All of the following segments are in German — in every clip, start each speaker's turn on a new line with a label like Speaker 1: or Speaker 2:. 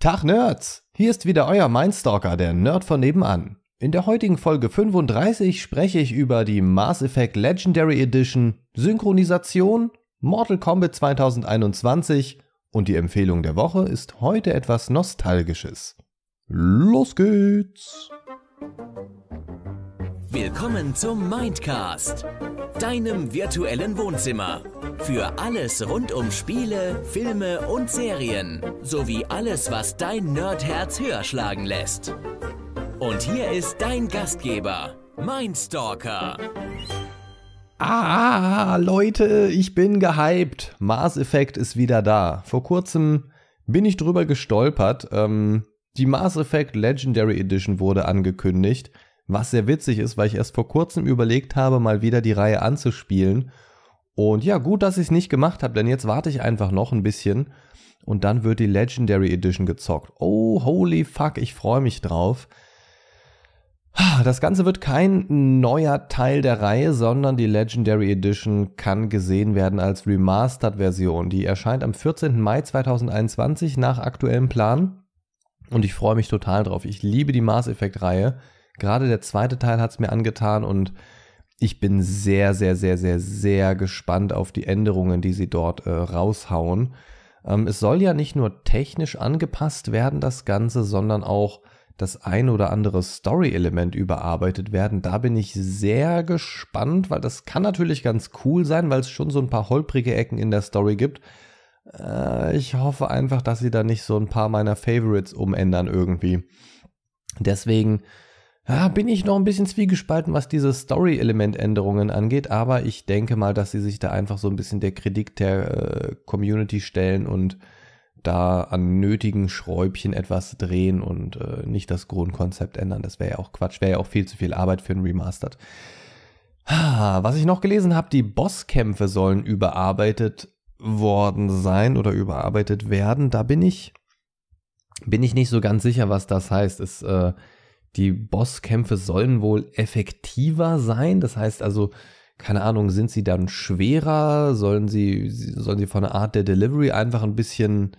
Speaker 1: Tag Nerds! Hier ist wieder euer Mindstalker, der Nerd von nebenan. In der heutigen Folge 35 spreche ich über die Mass Effect Legendary Edition, Synchronisation, Mortal Kombat 2021 und die Empfehlung der Woche ist heute etwas Nostalgisches. Los geht's! Willkommen zum Mindcast! deinem virtuellen Wohnzimmer. Für alles rund um Spiele, Filme und Serien. Sowie alles, was dein Nerdherz höher schlagen lässt. Und hier ist dein Gastgeber, Mindstalker. Ah, Leute, ich bin gehypt. Mars Effect ist wieder da. Vor kurzem bin ich drüber gestolpert. Ähm, die Mars Effect Legendary Edition wurde angekündigt. Was sehr witzig ist, weil ich erst vor kurzem überlegt habe, mal wieder die Reihe anzuspielen. Und ja, gut, dass ich es nicht gemacht habe, denn jetzt warte ich einfach noch ein bisschen und dann wird die Legendary Edition gezockt. Oh, holy fuck, ich freue mich drauf. Das Ganze wird kein neuer Teil der Reihe, sondern die Legendary Edition kann gesehen werden als Remastered-Version. Die erscheint am 14. Mai 2021 nach aktuellem Plan. Und ich freue mich total drauf. Ich liebe die Mass Effect-Reihe. Gerade der zweite Teil hat es mir angetan und ich bin sehr, sehr, sehr, sehr, sehr gespannt auf die Änderungen, die sie dort äh, raushauen. Ähm, es soll ja nicht nur technisch angepasst werden, das Ganze, sondern auch das ein oder andere Story-Element überarbeitet werden. Da bin ich sehr gespannt, weil das kann natürlich ganz cool sein, weil es schon so ein paar holprige Ecken in der Story gibt. Äh, ich hoffe einfach, dass sie da nicht so ein paar meiner Favorites umändern irgendwie. Deswegen ja, bin ich noch ein bisschen zwiegespalten, was diese Story-Element-Änderungen angeht, aber ich denke mal, dass sie sich da einfach so ein bisschen der Kritik der äh, Community stellen und da an nötigen Schräubchen etwas drehen und äh, nicht das Grundkonzept ändern. Das wäre ja auch Quatsch, wäre ja auch viel zu viel Arbeit für ein Remastered. Ah, was ich noch gelesen habe, die Bosskämpfe sollen überarbeitet worden sein oder überarbeitet werden. Da bin ich, bin ich nicht so ganz sicher, was das heißt. Es äh, die Bosskämpfe sollen wohl effektiver sein. Das heißt also, keine Ahnung, sind sie dann schwerer? Sollen sie, sollen sie von der Art der Delivery einfach ein bisschen,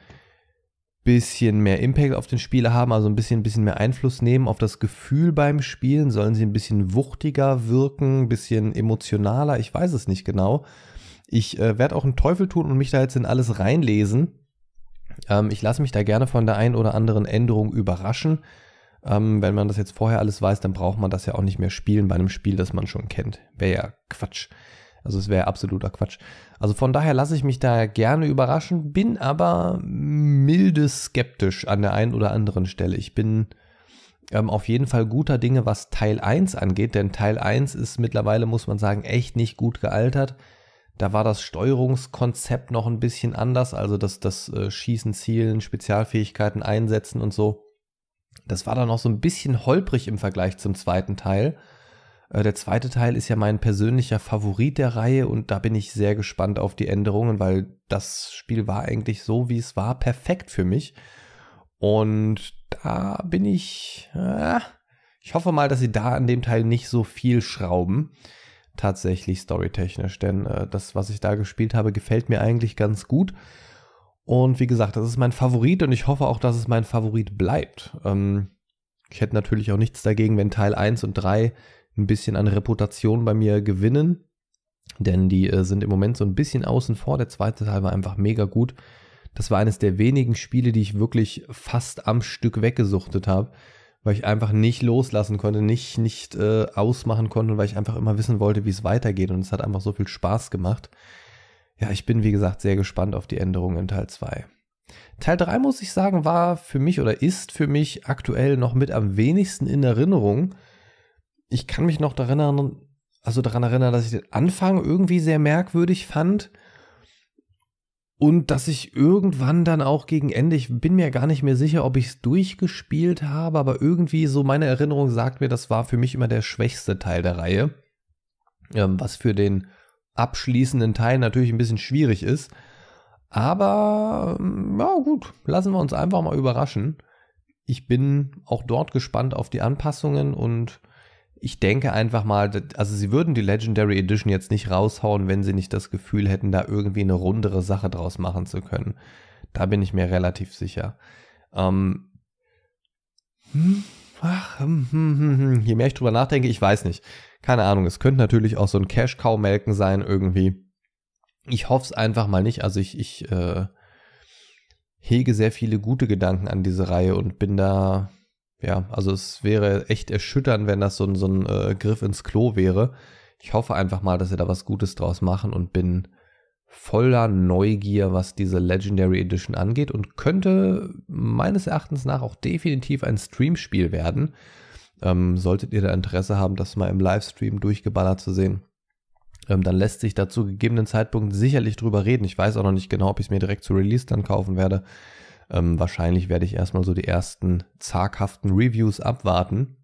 Speaker 1: bisschen mehr Impact auf den Spieler haben, also ein bisschen, bisschen mehr Einfluss nehmen auf das Gefühl beim Spielen? Sollen sie ein bisschen wuchtiger wirken, ein bisschen emotionaler? Ich weiß es nicht genau. Ich äh, werde auch einen Teufel tun und mich da jetzt in alles reinlesen. Ähm, ich lasse mich da gerne von der einen oder anderen Änderung überraschen. Ähm, wenn man das jetzt vorher alles weiß, dann braucht man das ja auch nicht mehr spielen bei einem Spiel, das man schon kennt. Wäre ja Quatsch. Also es wäre absoluter Quatsch. Also von daher lasse ich mich da gerne überraschen, bin aber milde skeptisch an der einen oder anderen Stelle. Ich bin ähm, auf jeden Fall guter Dinge, was Teil 1 angeht, denn Teil 1 ist mittlerweile, muss man sagen, echt nicht gut gealtert. Da war das Steuerungskonzept noch ein bisschen anders, also das, das äh, Schießen, Zielen, Spezialfähigkeiten einsetzen und so das war dann noch so ein bisschen holprig im Vergleich zum zweiten Teil. Äh, der zweite Teil ist ja mein persönlicher Favorit der Reihe und da bin ich sehr gespannt auf die Änderungen, weil das Spiel war eigentlich so, wie es war, perfekt für mich. Und da bin ich. Äh, ich hoffe mal, dass sie da an dem Teil nicht so viel schrauben. Tatsächlich storytechnisch, denn äh, das, was ich da gespielt habe, gefällt mir eigentlich ganz gut. Und wie gesagt, das ist mein Favorit und ich hoffe auch, dass es mein Favorit bleibt. Ähm, ich hätte natürlich auch nichts dagegen, wenn Teil 1 und 3 ein bisschen an Reputation bei mir gewinnen, denn die äh, sind im Moment so ein bisschen außen vor. Der zweite Teil war einfach mega gut. Das war eines der wenigen Spiele, die ich wirklich fast am Stück weggesuchtet habe, weil ich einfach nicht loslassen konnte, nicht, nicht äh, ausmachen konnte und weil ich einfach immer wissen wollte, wie es weitergeht. Und es hat einfach so viel Spaß gemacht. Ja, ich bin wie gesagt sehr gespannt auf die Änderungen in Teil 2. Teil 3, muss ich sagen, war für mich oder ist für mich aktuell noch mit am wenigsten in Erinnerung. Ich kann mich noch daran erinnern, also daran erinnern, dass ich den Anfang irgendwie sehr merkwürdig fand. Und dass ich irgendwann dann auch gegen Ende, ich bin mir gar nicht mehr sicher, ob ich es durchgespielt habe, aber irgendwie so meine Erinnerung sagt mir, das war für mich immer der schwächste Teil der Reihe. Ähm, was für den abschließenden Teil natürlich ein bisschen schwierig ist. Aber ja gut, lassen wir uns einfach mal überraschen. Ich bin auch dort gespannt auf die Anpassungen und ich denke einfach mal, also sie würden die Legendary Edition jetzt nicht raushauen, wenn sie nicht das Gefühl hätten, da irgendwie eine rundere Sache draus machen zu können. Da bin ich mir relativ sicher. Ähm, hm, ach, hm, hm, je mehr ich drüber nachdenke, ich weiß nicht. Keine Ahnung, es könnte natürlich auch so ein Cash-Cow-Melken sein irgendwie. Ich hoffe es einfach mal nicht. Also ich, ich äh, hege sehr viele gute Gedanken an diese Reihe und bin da, ja, also es wäre echt erschütternd, wenn das so ein, so ein äh, Griff ins Klo wäre. Ich hoffe einfach mal, dass sie da was Gutes draus machen und bin voller Neugier, was diese Legendary Edition angeht und könnte meines Erachtens nach auch definitiv ein Streamspiel werden. Ähm, solltet ihr da Interesse haben, das mal im Livestream durchgeballert zu sehen, ähm, dann lässt sich dazu gegebenen Zeitpunkt sicherlich drüber reden. Ich weiß auch noch nicht genau, ob ich es mir direkt zu Release dann kaufen werde. Ähm, wahrscheinlich werde ich erstmal so die ersten zaghaften Reviews abwarten.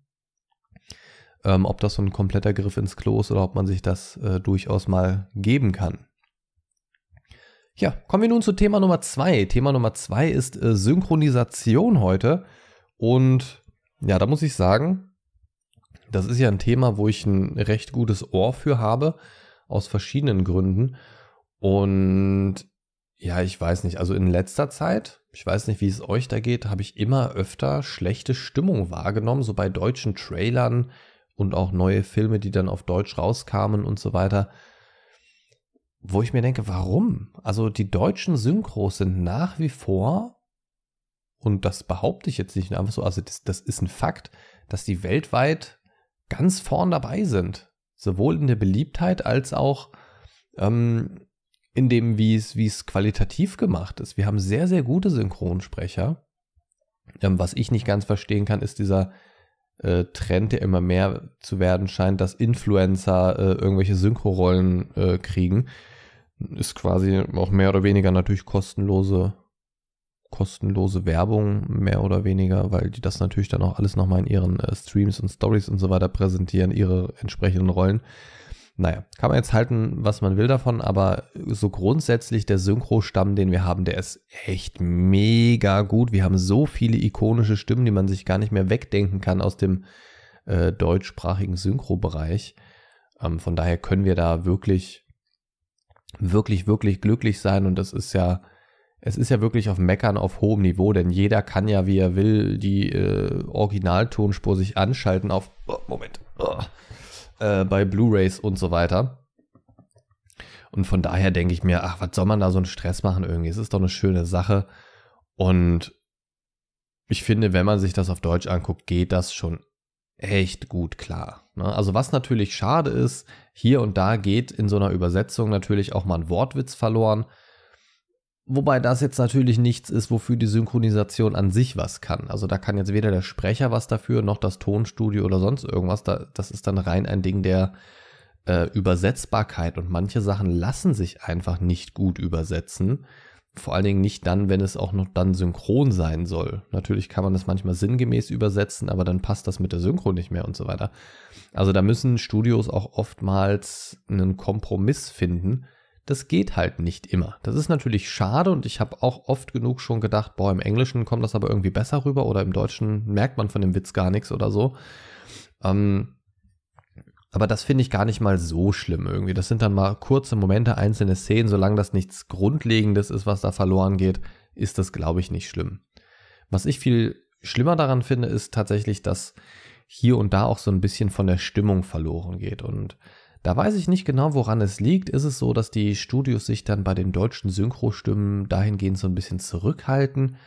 Speaker 1: Ähm, ob das so ein kompletter Griff ins Klo ist oder ob man sich das äh, durchaus mal geben kann. Ja, kommen wir nun zu Thema Nummer zwei. Thema Nummer zwei ist äh, Synchronisation heute. Und ja, da muss ich sagen, das ist ja ein Thema, wo ich ein recht gutes Ohr für habe, aus verschiedenen Gründen. Und ja, ich weiß nicht, also in letzter Zeit, ich weiß nicht, wie es euch da geht, habe ich immer öfter schlechte Stimmung wahrgenommen, so bei deutschen Trailern und auch neue Filme, die dann auf Deutsch rauskamen und so weiter. Wo ich mir denke, warum? Also die deutschen Synchros sind nach wie vor und das behaupte ich jetzt nicht ne, einfach so, also das, das ist ein Fakt, dass die weltweit ganz vorn dabei sind. Sowohl in der Beliebtheit als auch ähm, in dem, wie es, qualitativ gemacht ist. Wir haben sehr, sehr gute Synchronsprecher. Ähm, was ich nicht ganz verstehen kann, ist dieser äh, Trend, der immer mehr zu werden scheint, dass Influencer äh, irgendwelche Synchrorollen äh, kriegen. Ist quasi auch mehr oder weniger natürlich kostenlose kostenlose Werbung, mehr oder weniger, weil die das natürlich dann auch alles nochmal in ihren äh, Streams und Stories und so weiter präsentieren, ihre entsprechenden Rollen. Naja, kann man jetzt halten, was man will davon, aber so grundsätzlich der Synchro-Stamm, den wir haben, der ist echt mega gut. Wir haben so viele ikonische Stimmen, die man sich gar nicht mehr wegdenken kann aus dem äh, deutschsprachigen Synchro-Bereich. Ähm, von daher können wir da wirklich, wirklich, wirklich glücklich sein und das ist ja es ist ja wirklich auf Meckern auf hohem Niveau, denn jeder kann ja, wie er will, die äh, Originaltonspur sich anschalten auf, oh, Moment, oh, äh, bei Blu-rays und so weiter. Und von daher denke ich mir, ach, was soll man da so einen Stress machen irgendwie? Es ist doch eine schöne Sache. Und ich finde, wenn man sich das auf Deutsch anguckt, geht das schon echt gut klar. Ne? Also was natürlich schade ist, hier und da geht in so einer Übersetzung natürlich auch mal ein Wortwitz verloren. Wobei das jetzt natürlich nichts ist, wofür die Synchronisation an sich was kann. Also da kann jetzt weder der Sprecher was dafür, noch das Tonstudio oder sonst irgendwas. Da, das ist dann rein ein Ding der äh, Übersetzbarkeit. Und manche Sachen lassen sich einfach nicht gut übersetzen. Vor allen Dingen nicht dann, wenn es auch noch dann synchron sein soll. Natürlich kann man das manchmal sinngemäß übersetzen, aber dann passt das mit der Synchro nicht mehr und so weiter. Also da müssen Studios auch oftmals einen Kompromiss finden das geht halt nicht immer. Das ist natürlich schade und ich habe auch oft genug schon gedacht, boah, im Englischen kommt das aber irgendwie besser rüber oder im Deutschen merkt man von dem Witz gar nichts oder so. Ähm, aber das finde ich gar nicht mal so schlimm irgendwie. Das sind dann mal kurze Momente, einzelne Szenen. Solange das nichts Grundlegendes ist, was da verloren geht, ist das, glaube ich, nicht schlimm. Was ich viel schlimmer daran finde, ist tatsächlich, dass hier und da auch so ein bisschen von der Stimmung verloren geht. Und da weiß ich nicht genau, woran es liegt. Ist es so, dass die Studios sich dann bei den deutschen Synchrostimmen dahingehend so ein bisschen zurückhalten?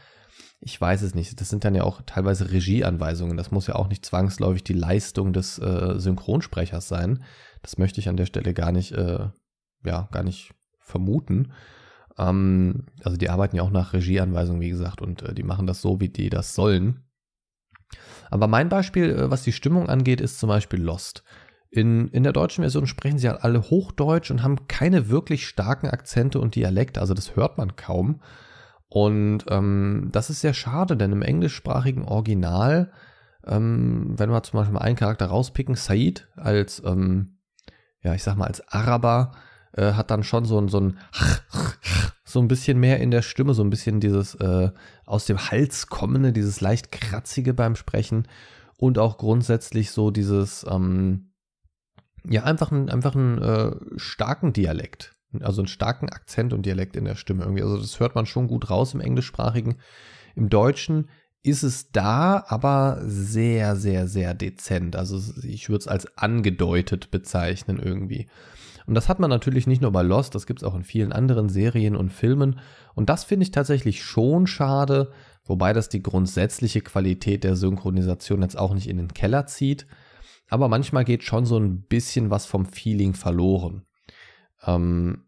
Speaker 1: Ich weiß es nicht. Das sind dann ja auch teilweise Regieanweisungen. Das muss ja auch nicht zwangsläufig die Leistung des äh, Synchronsprechers sein. Das möchte ich an der Stelle gar nicht, äh, ja, gar nicht vermuten. Ähm, also die arbeiten ja auch nach Regieanweisungen, wie gesagt, und äh, die machen das so, wie die das sollen. Aber mein Beispiel, äh, was die Stimmung angeht, ist zum Beispiel Lost. In, in der deutschen Version sprechen sie halt alle Hochdeutsch und haben keine wirklich starken Akzente und Dialekte, also das hört man kaum. Und ähm, das ist sehr schade, denn im englischsprachigen Original, ähm, wenn wir zum Beispiel mal einen Charakter rauspicken, Said als, ähm, ja, ich sag mal, als Araber, äh, hat dann schon so ein, so ein, so ein bisschen mehr in der Stimme, so ein bisschen dieses äh, aus dem Hals kommende, dieses leicht kratzige beim Sprechen und auch grundsätzlich so dieses, ähm, ja, einfach einen, einfach einen äh, starken Dialekt. Also einen starken Akzent und Dialekt in der Stimme irgendwie. Also das hört man schon gut raus im Englischsprachigen. Im Deutschen ist es da, aber sehr, sehr, sehr dezent. Also ich würde es als angedeutet bezeichnen irgendwie. Und das hat man natürlich nicht nur bei Lost, das gibt es auch in vielen anderen Serien und Filmen. Und das finde ich tatsächlich schon schade, wobei das die grundsätzliche Qualität der Synchronisation jetzt auch nicht in den Keller zieht aber manchmal geht schon so ein bisschen was vom Feeling verloren. Ähm,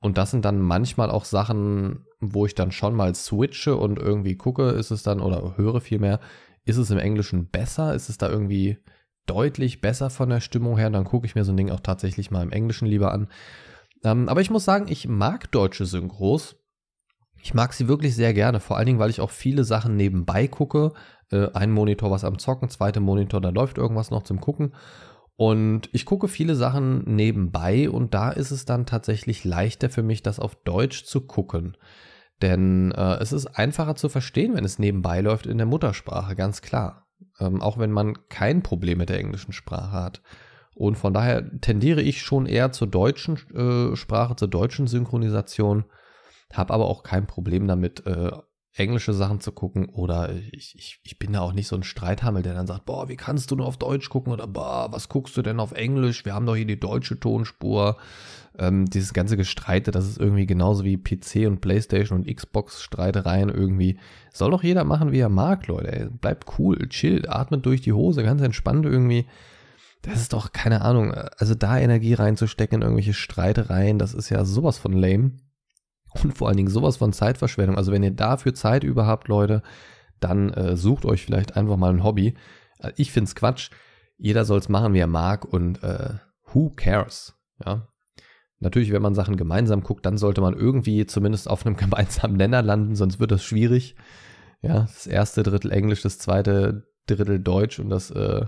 Speaker 1: und das sind dann manchmal auch Sachen, wo ich dann schon mal switche und irgendwie gucke, ist es dann oder höre vielmehr, ist es im Englischen besser? Ist es da irgendwie deutlich besser von der Stimmung her? Und dann gucke ich mir so ein Ding auch tatsächlich mal im Englischen lieber an. Ähm, aber ich muss sagen, ich mag deutsche Synchros. Ich mag sie wirklich sehr gerne, vor allen Dingen, weil ich auch viele Sachen nebenbei gucke, äh, ein Monitor was am Zocken, zweiter Monitor, da läuft irgendwas noch zum Gucken. Und ich gucke viele Sachen nebenbei und da ist es dann tatsächlich leichter für mich, das auf Deutsch zu gucken. Denn äh, es ist einfacher zu verstehen, wenn es nebenbei läuft in der Muttersprache, ganz klar. Ähm, auch wenn man kein Problem mit der englischen Sprache hat. Und von daher tendiere ich schon eher zur deutschen äh, Sprache, zur deutschen Synchronisation, habe aber auch kein Problem damit, äh, englische Sachen zu gucken oder ich, ich, ich bin da auch nicht so ein Streithammel, der dann sagt, boah, wie kannst du nur auf Deutsch gucken oder boah, was guckst du denn auf Englisch? Wir haben doch hier die deutsche Tonspur. Ähm, dieses ganze Gestreite, das ist irgendwie genauso wie PC und Playstation und Xbox-Streitereien irgendwie. Soll doch jeder machen, wie er mag, Leute. Ey, bleibt cool, chill, atmet durch die Hose, ganz entspannt irgendwie. Das ist doch keine Ahnung. Also da Energie reinzustecken in irgendwelche Streitereien, das ist ja sowas von lame. Und vor allen Dingen sowas von Zeitverschwendung. Also wenn ihr dafür Zeit überhaupt, Leute, dann äh, sucht euch vielleicht einfach mal ein Hobby. Äh, ich finde es Quatsch. Jeder soll es machen, wie er mag und äh, who cares? Ja. Natürlich, wenn man Sachen gemeinsam guckt, dann sollte man irgendwie zumindest auf einem gemeinsamen Nenner landen, sonst wird das schwierig. Ja, das erste Drittel Englisch, das zweite Drittel Deutsch und das äh,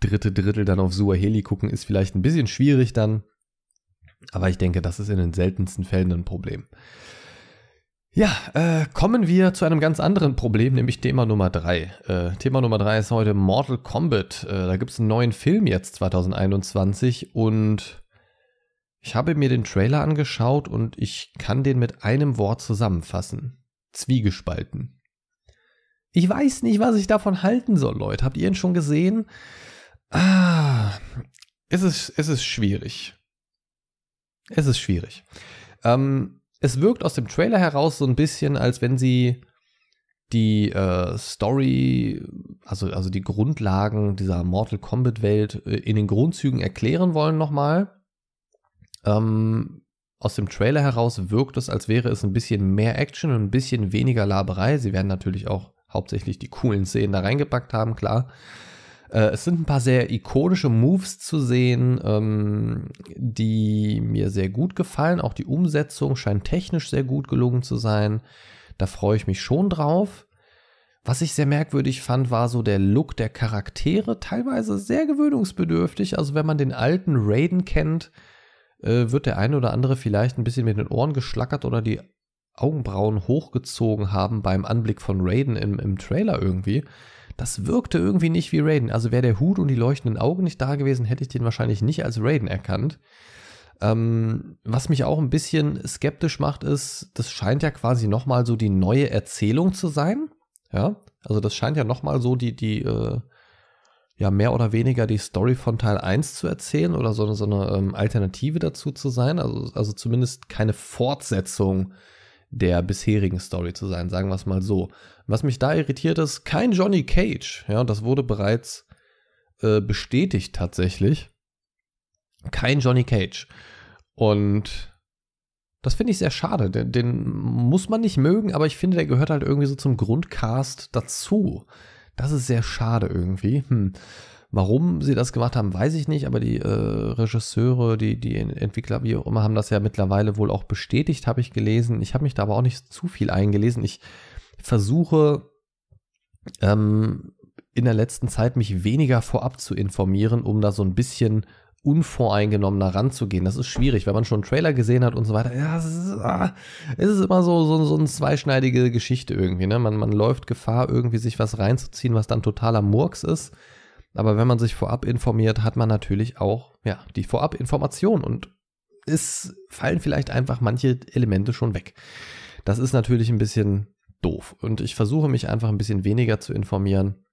Speaker 1: dritte Drittel dann auf Suaheli gucken, ist vielleicht ein bisschen schwierig dann. Aber ich denke, das ist in den seltensten Fällen ein Problem. Ja, äh, kommen wir zu einem ganz anderen Problem, nämlich Thema Nummer 3. Äh, Thema Nummer 3 ist heute Mortal Kombat. Äh, da gibt es einen neuen Film jetzt 2021 und ich habe mir den Trailer angeschaut und ich kann den mit einem Wort zusammenfassen. Zwiegespalten. Ich weiß nicht, was ich davon halten soll, Leute. Habt ihr ihn schon gesehen? Ah, es ist, es ist schwierig. Es ist schwierig. Ähm, es wirkt aus dem Trailer heraus so ein bisschen, als wenn sie die äh, Story, also, also die Grundlagen dieser Mortal Kombat-Welt äh, in den Grundzügen erklären wollen nochmal. Ähm, aus dem Trailer heraus wirkt es, als wäre es ein bisschen mehr Action und ein bisschen weniger Laberei. Sie werden natürlich auch hauptsächlich die coolen Szenen da reingepackt haben, klar. Äh, es sind ein paar sehr ikonische Moves zu sehen, ähm, die mir sehr gut gefallen. Auch die Umsetzung scheint technisch sehr gut gelungen zu sein. Da freue ich mich schon drauf. Was ich sehr merkwürdig fand, war so der Look der Charaktere, teilweise sehr gewöhnungsbedürftig. Also wenn man den alten Raiden kennt, äh, wird der eine oder andere vielleicht ein bisschen mit den Ohren geschlackert oder die Augenbrauen hochgezogen haben beim Anblick von Raiden im, im Trailer irgendwie das wirkte irgendwie nicht wie Raiden. Also wäre der Hut und die leuchtenden Augen nicht da gewesen, hätte ich den wahrscheinlich nicht als Raiden erkannt. Ähm, was mich auch ein bisschen skeptisch macht, ist, das scheint ja quasi nochmal so die neue Erzählung zu sein. Ja, also das scheint ja nochmal so die, die, äh, ja, mehr oder weniger die Story von Teil 1 zu erzählen oder so, so eine ähm, Alternative dazu zu sein. Also, also zumindest keine Fortsetzung der bisherigen Story zu sein, sagen wir es mal so. Was mich da irritiert ist, kein Johnny Cage. Ja, und das wurde bereits äh, bestätigt tatsächlich. Kein Johnny Cage. Und das finde ich sehr schade. Den, den muss man nicht mögen, aber ich finde, der gehört halt irgendwie so zum Grundcast dazu. Das ist sehr schade irgendwie. Hm. Warum sie das gemacht haben, weiß ich nicht, aber die äh, Regisseure, die, die Entwickler, wie auch immer, haben das ja mittlerweile wohl auch bestätigt, habe ich gelesen. Ich habe mich da aber auch nicht zu viel eingelesen. Ich versuche ähm, in der letzten Zeit mich weniger vorab zu informieren, um da so ein bisschen unvoreingenommener ranzugehen. Das ist schwierig, wenn man schon einen Trailer gesehen hat und so weiter. Ja, es ist, ah, es ist immer so, so, so eine zweischneidige Geschichte irgendwie. Ne? Man, man läuft Gefahr, irgendwie sich was reinzuziehen, was dann totaler Murks ist. Aber wenn man sich vorab informiert, hat man natürlich auch ja, die Vorabinformation und es fallen vielleicht einfach manche Elemente schon weg. Das ist natürlich ein bisschen doof und ich versuche mich einfach ein bisschen weniger zu informieren,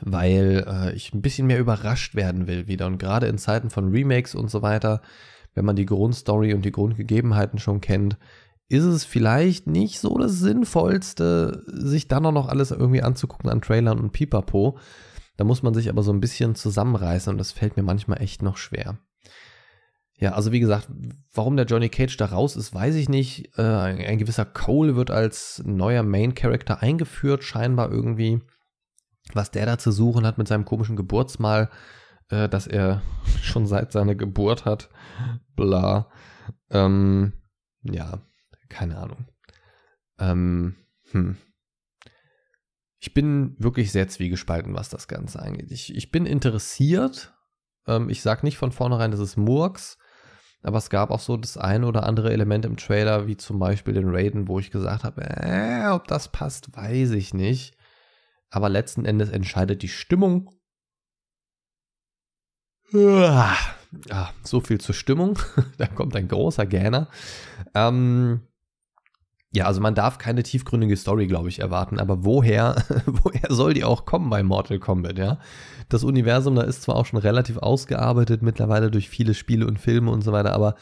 Speaker 1: weil äh, ich ein bisschen mehr überrascht werden will wieder und gerade in Zeiten von Remakes und so weiter, wenn man die Grundstory und die Grundgegebenheiten schon kennt, ist es vielleicht nicht so das Sinnvollste, sich dann auch noch alles irgendwie anzugucken an Trailern und Pipapo, da muss man sich aber so ein bisschen zusammenreißen und das fällt mir manchmal echt noch schwer. Ja, also wie gesagt, warum der Johnny Cage da raus ist, weiß ich nicht. Äh, ein, ein, gewisser Cole wird als neuer Main Character eingeführt, scheinbar irgendwie. Was der da zu suchen hat mit seinem komischen Geburtsmal, äh, dass er schon seit seiner Geburt hat. Bla. Ähm, ja, keine Ahnung. Ähm, hm ich bin wirklich sehr zwiegespalten, was das Ganze angeht. Ich, ich bin interessiert. Ähm, ich sage nicht von vornherein, das ist Murks. Aber es gab auch so das ein oder andere Element im Trailer, wie zum Beispiel den Raiden, wo ich gesagt habe, äh, ob das passt, weiß ich nicht. Aber letzten Endes entscheidet die Stimmung. Ah, so viel zur Stimmung. da kommt ein großer Gähner. Ähm, ja, also man darf keine tiefgründige Story, glaube ich, erwarten, aber woher, woher soll die auch kommen bei Mortal Kombat, ja? Das Universum da ist zwar auch schon relativ ausgearbeitet mittlerweile durch viele Spiele und Filme und so weiter, aber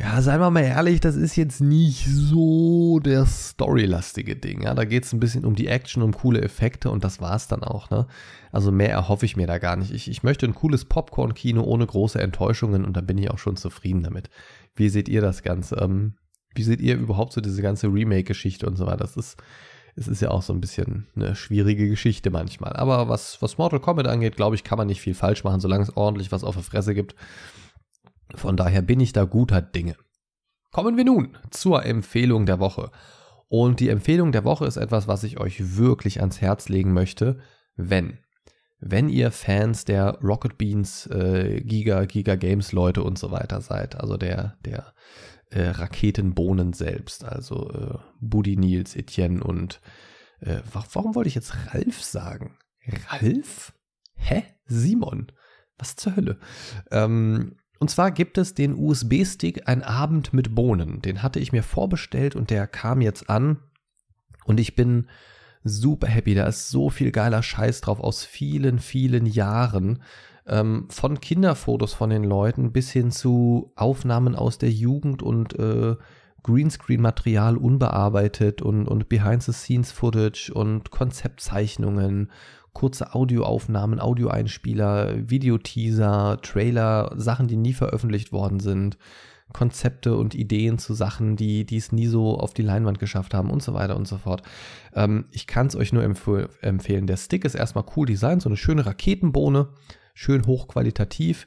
Speaker 1: ja, seien wir mal ehrlich, das ist jetzt nicht so der storylastige Ding, ja? Da geht es ein bisschen um die Action, um coole Effekte und das war's dann auch, ne? Also mehr erhoffe ich mir da gar nicht. Ich, ich möchte ein cooles Popcorn-Kino ohne große Enttäuschungen und da bin ich auch schon zufrieden damit. Wie seht ihr das Ganze? Ähm, wie seht ihr überhaupt so diese ganze Remake-Geschichte und so weiter? Das ist, es ist ja auch so ein bisschen eine schwierige Geschichte manchmal. Aber was, was Mortal Kombat angeht, glaube ich, kann man nicht viel falsch machen, solange es ordentlich was auf der Fresse gibt. Von daher bin ich da guter Dinge. Kommen wir nun zur Empfehlung der Woche. Und die Empfehlung der Woche ist etwas, was ich euch wirklich ans Herz legen möchte, wenn. Wenn ihr Fans der Rocket Beans, äh, Giga, Giga Games Leute und so weiter seid, also der, der äh, Raketenbohnen selbst, also äh, Buddy Nils, Etienne und äh, warum wollte ich jetzt Ralf sagen? Ralf? Hä? Simon? Was zur Hölle? Ähm, und zwar gibt es den USB-Stick Ein Abend mit Bohnen. Den hatte ich mir vorbestellt und der kam jetzt an. Und ich bin super happy. Da ist so viel geiler Scheiß drauf aus vielen, vielen Jahren ähm, von Kinderfotos von den Leuten bis hin zu Aufnahmen aus der Jugend und äh, Greenscreen-Material unbearbeitet und, und Behind-the-Scenes-Footage und Konzeptzeichnungen, kurze Audioaufnahmen, Audioeinspieler, Videoteaser, Trailer, Sachen, die nie veröffentlicht worden sind, Konzepte und Ideen zu Sachen, die es nie so auf die Leinwand geschafft haben und so weiter und so fort. Ähm, ich kann es euch nur empf empfehlen. Der Stick ist erstmal cool designt, so eine schöne Raketenbohne schön hochqualitativ.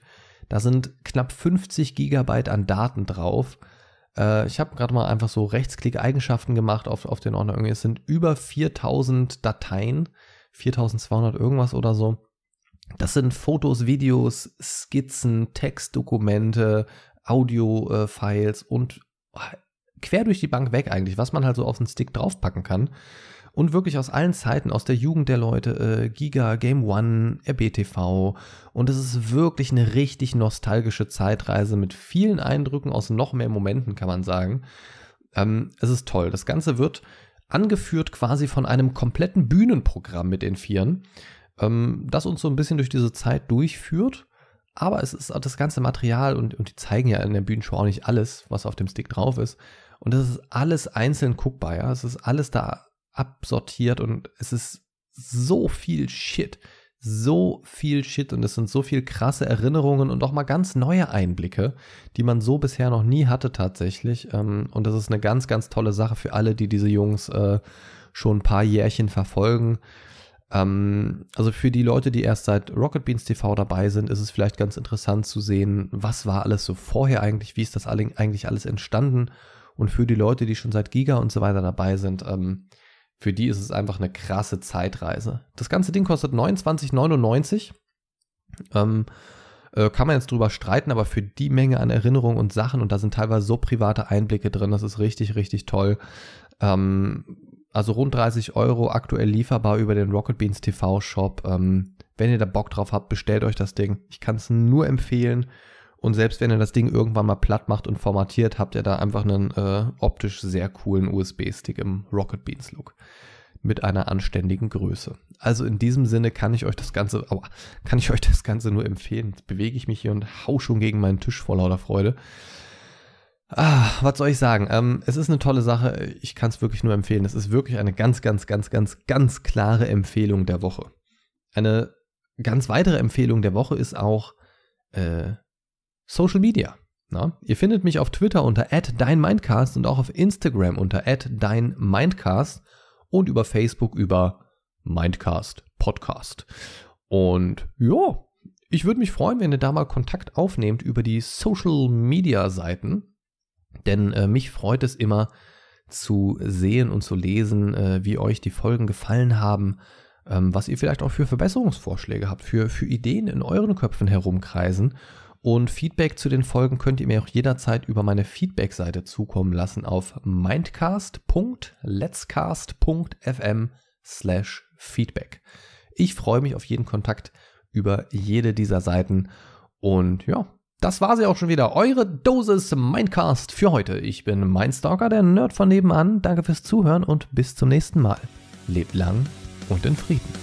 Speaker 1: Da sind knapp 50 Gigabyte an Daten drauf. Äh, ich habe gerade mal einfach so Rechtsklick-Eigenschaften gemacht auf, auf den Ordner. Es sind über 4000 Dateien, 4200 irgendwas oder so. Das sind Fotos, Videos, Skizzen, Textdokumente, Audio-Files äh, und oh, quer durch die Bank weg eigentlich, was man halt so auf den Stick draufpacken kann und wirklich aus allen Zeiten, aus der Jugend der Leute, äh, Giga, Game One, RBTV. Und es ist wirklich eine richtig nostalgische Zeitreise mit vielen Eindrücken aus noch mehr Momenten, kann man sagen. Ähm, es ist toll. Das Ganze wird angeführt quasi von einem kompletten Bühnenprogramm mit den Vieren, ähm, das uns so ein bisschen durch diese Zeit durchführt. Aber es ist auch das ganze Material und, und die zeigen ja in der Bühnenshow auch nicht alles, was auf dem Stick drauf ist. Und das ist alles einzeln guckbar, ja. Es ist alles da absortiert und es ist so viel Shit. So viel Shit und es sind so viel krasse Erinnerungen und auch mal ganz neue Einblicke, die man so bisher noch nie hatte tatsächlich. Ähm, und das ist eine ganz, ganz tolle Sache für alle, die diese Jungs äh, schon ein paar Jährchen verfolgen ähm, also für die Leute, die erst seit Rocket Beans TV dabei sind, ist es vielleicht ganz interessant zu sehen, was war alles so vorher eigentlich, wie ist das eigentlich alles entstanden. Und für die Leute, die schon seit Giga und so weiter dabei sind, ähm, für die ist es einfach eine krasse Zeitreise. Das ganze Ding kostet 29,99. Ähm, äh, kann man jetzt drüber streiten, aber für die Menge an Erinnerungen und Sachen, und da sind teilweise so private Einblicke drin, das ist richtig, richtig toll. Ähm, also rund 30 Euro aktuell lieferbar über den Rocket Beans TV Shop. Ähm, wenn ihr da Bock drauf habt, bestellt euch das Ding. Ich kann es nur empfehlen. Und selbst wenn ihr das Ding irgendwann mal platt macht und formatiert, habt ihr da einfach einen äh, optisch sehr coolen USB-Stick im Rocket Beans Look mit einer anständigen Größe. Also in diesem Sinne kann ich euch das Ganze, aua, kann ich euch das Ganze nur empfehlen. Jetzt bewege ich mich hier und hau schon gegen meinen Tisch vor lauter Freude. Ah, was soll ich sagen? Ähm, es ist eine tolle Sache. Ich kann es wirklich nur empfehlen. Es ist wirklich eine ganz, ganz, ganz, ganz, ganz klare Empfehlung der Woche. Eine ganz weitere Empfehlung der Woche ist auch äh, Social Media. Na? Ihr findet mich auf Twitter unter @deinmindcast und auch auf Instagram unter @deinmindcast und über Facebook über Mindcast Podcast. Und ja, ich würde mich freuen, wenn ihr da mal Kontakt aufnehmt über die Social Media Seiten, denn äh, mich freut es immer zu sehen und zu lesen, äh, wie euch die Folgen gefallen haben, ähm, was ihr vielleicht auch für Verbesserungsvorschläge habt, für, für Ideen in euren Köpfen herumkreisen und Feedback zu den Folgen könnt ihr mir auch jederzeit über meine Feedback-Seite zukommen lassen auf mindcast.letscast.fm slash feedback. Ich freue mich auf jeden Kontakt über jede dieser Seiten. Und ja, das war sie auch schon wieder. Eure Dosis Mindcast für heute. Ich bin Mindstalker, der Nerd von nebenan. Danke fürs Zuhören und bis zum nächsten Mal. Lebt lang und in Frieden.